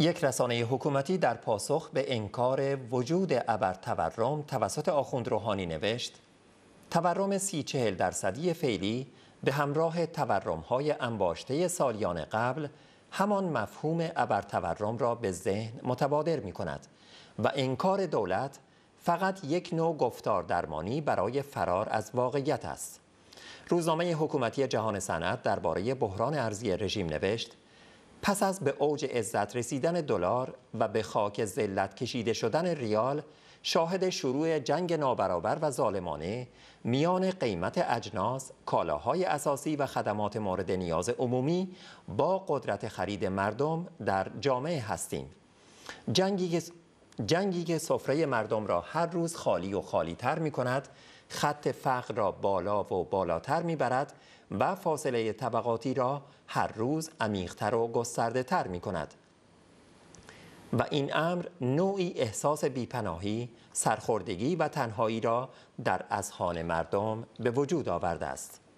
یک رسانه حکومتی در پاسخ به انکار وجود ابر تورم توسط آخوند روحانی نوشت تورم سی چهل درصدی فعلی به همراه تورم های انباشته سالیان قبل همان مفهوم ابر تورم را به ذهن متبادر می کند و انکار دولت فقط یک نوع گفتار درمانی برای فرار از واقعیت است. روزنامه حکومتی جهان صنعت درباره بحران ارزی رژیم نوشت پس از به اوج عزت رسیدن دلار و به خاک ذلت کشیده شدن ریال شاهد شروع جنگ نابرابر و ظالمانه میان قیمت اجناس، کالاهای اساسی و خدمات مورد نیاز عمومی با قدرت خرید مردم در جامعه هستیم. جنگی جنگی که سفره مردم را هر روز خالی و خالی تر می کند خط فقر را بالا و بالاتر می برد و فاصله طبقاتی را هر روز عمیقتر و گسترده تر می کند و این امر نوعی احساس بیپناهی، سرخوردگی و تنهایی را در اذهان مردم به وجود آورده است.